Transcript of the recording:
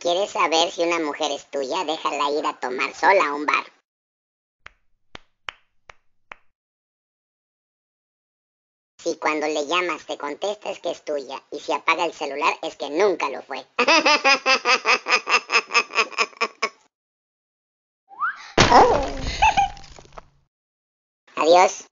quieres saber si una mujer es tuya, déjala ir a tomar sola a un bar. Si cuando le llamas te contesta es que es tuya y si apaga el celular es que nunca lo fue. Oh. Adiós.